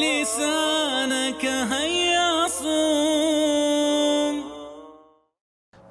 لسانك هيا صوم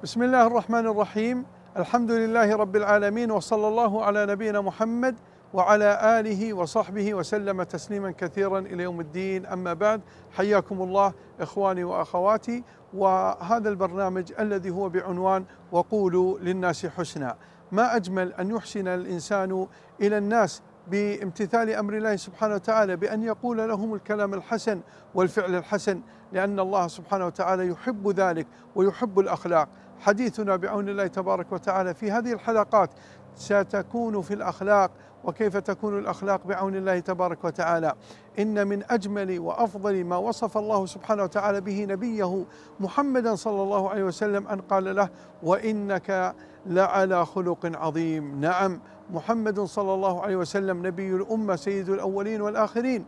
بسم الله الرحمن الرحيم الحمد لله رب العالمين وصلى الله على نبينا محمد وعلى آله وصحبه وسلم تسليما كثيرا إلى يوم الدين أما بعد حياكم الله إخواني وأخواتي وهذا البرنامج الذي هو بعنوان وقولوا للناس حسنا ما أجمل أن يحسن الإنسان إلى الناس بامتثال امر الله سبحانه وتعالى بان يقول لهم الكلام الحسن والفعل الحسن لان الله سبحانه وتعالى يحب ذلك ويحب الاخلاق حديثنا بعون الله تبارك وتعالى في هذه الحلقات ستكون في الأخلاق وكيف تكون الأخلاق بعون الله تبارك وتعالى إن من أجمل وأفضل ما وصف الله سبحانه وتعالى به نبيه محمدا صلى الله عليه وسلم أن قال له وإنك لعلى خلق عظيم نعم محمد صلى الله عليه وسلم نبي الأمة سيد الأولين والآخرين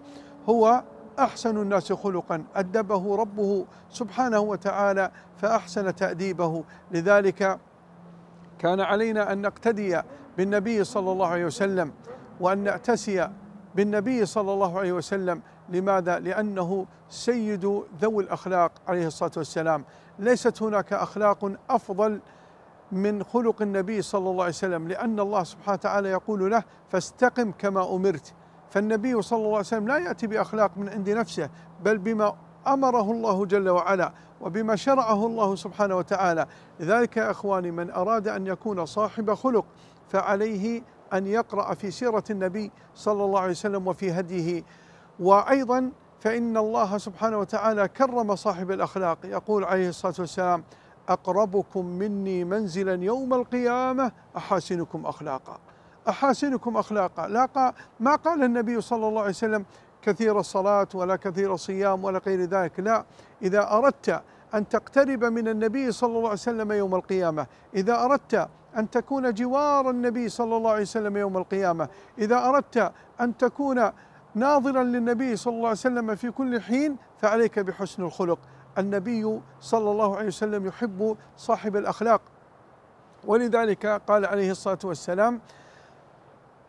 هو احسن الناس خلقا ادبه ربه سبحانه وتعالى فاحسن تاديبه لذلك كان علينا ان نقتدي بالنبي صلى الله عليه وسلم وأن نعتسي بالنبي صلى الله عليه وسلم لماذا؟ لأنه سيد ذوي الأخلاق عليه الصلاة والسلام ليست هناك أخلاق أفضل من خلق النبي صلى الله عليه وسلم لأن الله سبحانه وتعالى يقول له فاستقم كما أمرت فالنبي صلى الله عليه وسلم لا يأتي بأخلاق من عند نفسه بل بما أمره الله جل وعلا وبما شرعه الله سبحانه وتعالى لذلك يا أخواني من أراد أن يكون صاحب خلق فعليه أن يقرأ في سيرة النبي صلى الله عليه وسلم وفي هديه وأيضا فإن الله سبحانه وتعالى كرم صاحب الأخلاق يقول عليه الصلاة والسلام أقربكم مني منزلا يوم القيامة أحاسنكم أخلاقا أحاسنكم أخلاقا لا ما قال النبي صلى الله عليه وسلم كثير الصلاة ولا كثير الصيام ولا غير ذلك لا إذا أردت أن تقترب من النبي صلى الله عليه وسلم يوم القيامة إذا أردت أن تكون جوار النبي صلى الله عليه وسلم يوم القيامة إذا أردت أن تكون ناظرا للنبي صلى الله عليه وسلم في كل حين فعليك بحسن الخلق النبي صلى الله عليه وسلم يحب صاحب الأخلاق ولذلك قال عليه الصلاة والسلام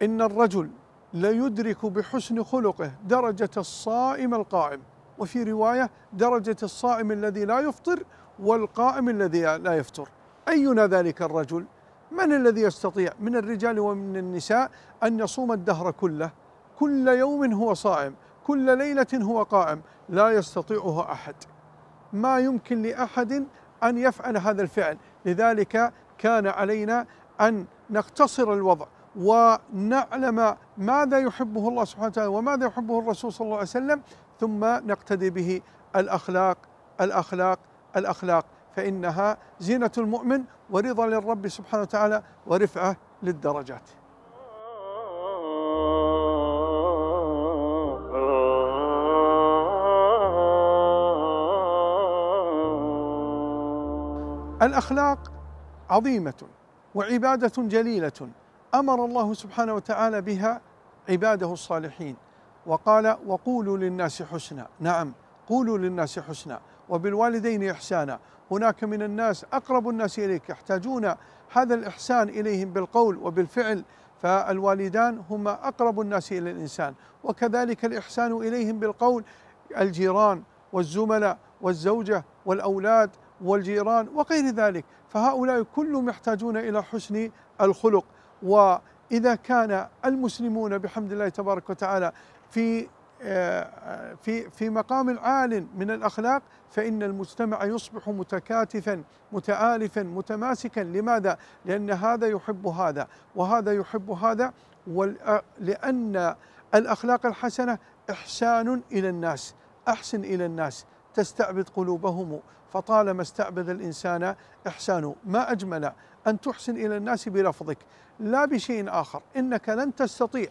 إن الرجل ليدرك بحسن خلقه درجة الصائم القائم وفي رواية درجة الصائم الذي لا يفطر والقائم الذي لا يفطر أينا ذلك الرجل؟ من الذي يستطيع من الرجال ومن النساء أن يصوم الدهر كله كل يوم هو صائم كل ليلة هو قائم لا يستطيعه أحد ما يمكن لأحد أن يفعل هذا الفعل لذلك كان علينا أن نقتصر الوضع ونعلم ماذا يحبه الله سبحانه وتعالى وماذا يحبه الرسول صلى الله عليه وسلم ثم نقتدي به الأخلاق الأخلاق الأخلاق فإنها زينة المؤمن ورضا للرب سبحانه وتعالى ورفعة للدرجات الأخلاق عظيمة وعبادة جليلة أمر الله سبحانه وتعالى بها عباده الصالحين وقال وقولوا للناس حسنا نعم قولوا للناس حسنا وبالوالدين إحسانا هناك من الناس أقرب الناس إليك يحتاجون هذا الإحسان إليهم بالقول وبالفعل فالوالدان هما أقرب الناس إلى الإنسان وكذلك الإحسان إليهم بالقول الجيران والزملاء والزوجة والأولاد والجيران وغير ذلك فهؤلاء كلهم يحتاجون إلى حسن الخلق و إذا كان المسلمون بحمد الله تبارك وتعالى في آه، في في مقام عال من الاخلاق فان المجتمع يصبح متكاتفا متآلفا متماسكا لماذا؟ لان هذا يحب هذا وهذا يحب هذا آه، لان الاخلاق الحسنه احسان الى الناس احسن الى الناس تستعبد قلوبهم فطالما استعبد الإنسان إحسانه ما أجمل أن تحسن إلى الناس بلفظك لا بشيء آخر إنك لن تستطيع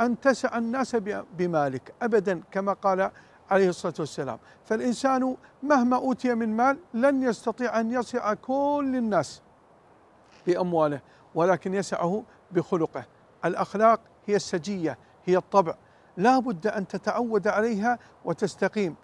أن تسع الناس بمالك أبدا كما قال عليه الصلاة والسلام فالإنسان مهما أوتي من مال لن يستطيع أن يسع كل الناس بأمواله ولكن يسعه بخلقه الأخلاق هي السجية هي الطبع لا بد أن تتعود عليها وتستقيم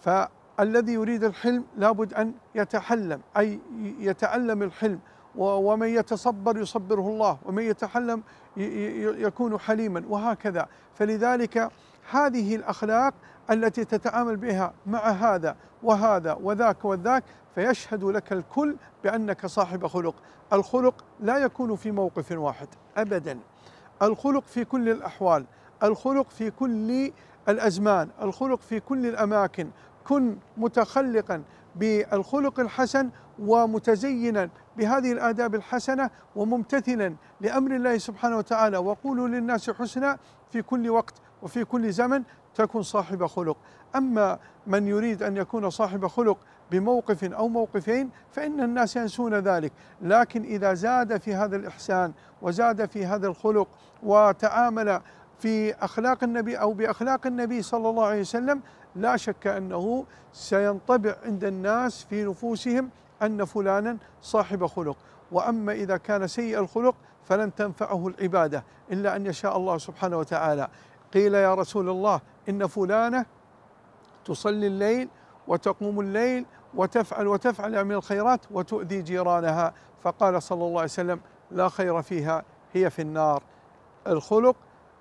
فالذي يريد الحلم لابد أن يتحلم أي يتعلم الحلم ومن يتصبر يصبره الله ومن يتحلم يكون حليما وهكذا فلذلك هذه الأخلاق التي تتعامل بها مع هذا وهذا وذاك وذاك فيشهد لك الكل بأنك صاحب خلق الخلق لا يكون في موقف واحد أبدا الخلق في كل الأحوال الخلق في كل الأزمان الخلق في كل الأماكن كن متخلقا بالخلق الحسن ومتزينا بهذه الآداب الحسنة وممتثلا لأمر الله سبحانه وتعالى وقولوا للناس حسنا في كل وقت وفي كل زمن تكن صاحب خلق أما من يريد أن يكون صاحب خلق بموقف أو موقفين فإن الناس ينسون ذلك لكن إذا زاد في هذا الإحسان وزاد في هذا الخلق وتعامل في أخلاق النبي أو بأخلاق النبي صلى الله عليه وسلم لا شك أنه سينطبع عند الناس في نفوسهم أن فلانا صاحب خلق وأما إذا كان سيء الخلق فلن تنفعه العبادة إلا أن يشاء الله سبحانه وتعالى قيل يا رسول الله إن فلانة تصلي الليل وتقوم الليل وتفعل وتفعل من الخيرات وتؤذي جيرانها فقال صلى الله عليه وسلم لا خير فيها هي في النار الخلق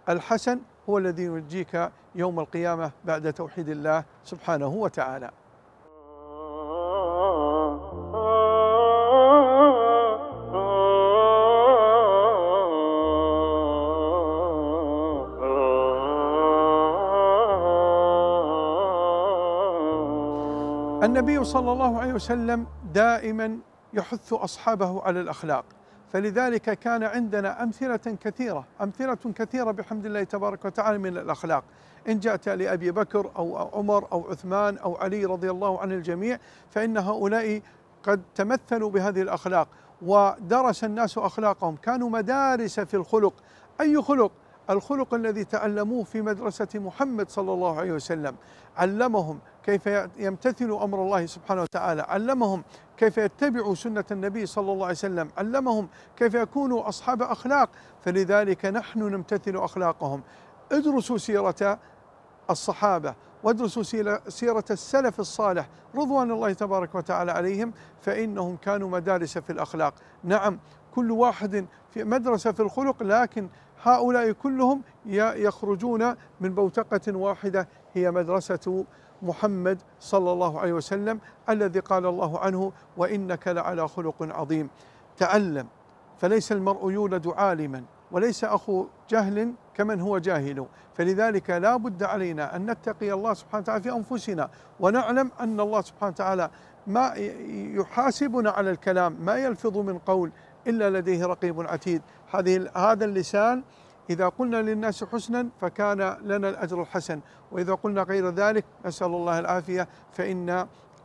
الحسن هو الذي ينجيك يوم القيامة بعد توحيد الله سبحانه وتعالى النبي صلى الله عليه وسلم دائما يحث أصحابه على الأخلاق فلذلك كان عندنا أمثلة كثيرة أمثلة كثيرة بحمد الله تبارك وتعالى من الأخلاق إن جاءت لأبي بكر أو عمر أو عثمان أو علي رضي الله عن الجميع فإن هؤلاء قد تمثلوا بهذه الأخلاق ودرس الناس أخلاقهم كانوا مدارس في الخلق أي خلق الخلق الذي تعلموه في مدرسة محمد صلى الله عليه وسلم علمهم كيف يمتثل أمر الله سبحانه وتعالى علمهم كيف يتبعوا سنة النبي صلى الله عليه وسلم علمهم كيف يكونوا أصحاب أخلاق فلذلك نحن نمتثل أخلاقهم ادرسوا سيرة الصحابة وادرسوا سيرة السلف الصالح رضوان الله تبارك وتعالى عليهم فإنهم كانوا مدارس في الأخلاق نعم كل واحد في مدرسة في الخلق لكن هؤلاء كلهم يخرجون من بوتقة واحدة هي مدرسة محمد صلى الله عليه وسلم الذي قال الله عنه وانك لعلى خلق عظيم تعلم فليس المرء يولد عالما وليس اخو جهل كمن هو جاهل فلذلك لا بد علينا ان نتقي الله سبحانه وتعالى في انفسنا ونعلم ان الله سبحانه وتعالى ما يحاسبنا على الكلام ما يلفظ من قول الا لديه رقيب عتيد هذه هذا اللسان إذا قلنا للناس حسنا فكان لنا الأجر الحسن وإذا قلنا غير ذلك نسأل الله العافية فإن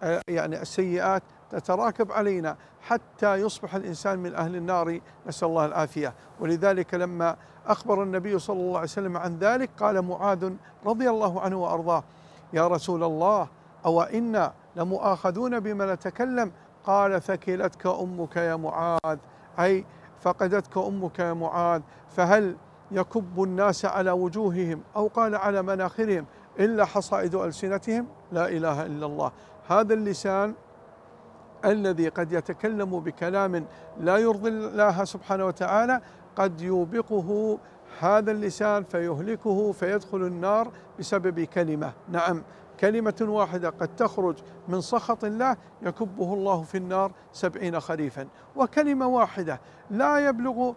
آه، يعني السيئات تتراكب علينا حتى يصبح الإنسان من أهل النار نسأل الله العافية ولذلك لما أخبر النبي صلى الله عليه وسلم عن ذلك قال معاذ رضي الله عنه وأرضاه يا رسول الله أو إنا لمؤاخذون بما نتكلم قال ثكلتك أمك يا معاذ أي فقدتك أمك يا معاذ فهل يكب الناس على وجوههم أو قال على مناخرهم إلا حصائد ألسنتهم لا إله إلا الله هذا اللسان الذي قد يتكلم بكلام لا يرضي الله سبحانه وتعالى قد يوبقه هذا اللسان فيهلكه فيدخل النار بسبب كلمة نعم كلمة واحدة قد تخرج من سخط الله يكبه الله في النار سبعين خريفا وكلمة واحدة لا يبلغ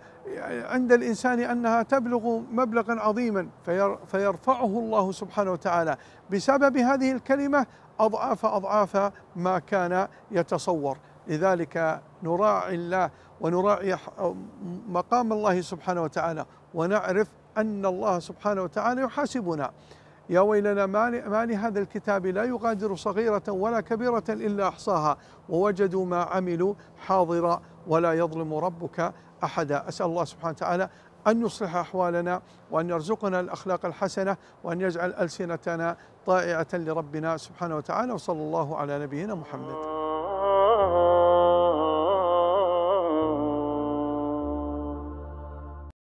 عند الإنسان أنها تبلغ مبلغا عظيما فيرفعه الله سبحانه وتعالى بسبب هذه الكلمة أضعاف أضعاف ما كان يتصور لذلك نراعي الله ونراعي مقام الله سبحانه وتعالى ونعرف أن الله سبحانه وتعالى يحاسبنا يا ويلنا ما لهذا الكتاب لا يغادر صغيرة ولا كبيرة إلا أحصاها ووجدوا ما عملوا حاضرا ولا يظلم ربك أحدا أسأل الله سبحانه وتعالى أن يصلح أحوالنا وأن يرزقنا الأخلاق الحسنة وأن يجعل ألسنتنا طائعة لربنا سبحانه وتعالى وصلى الله على نبينا محمد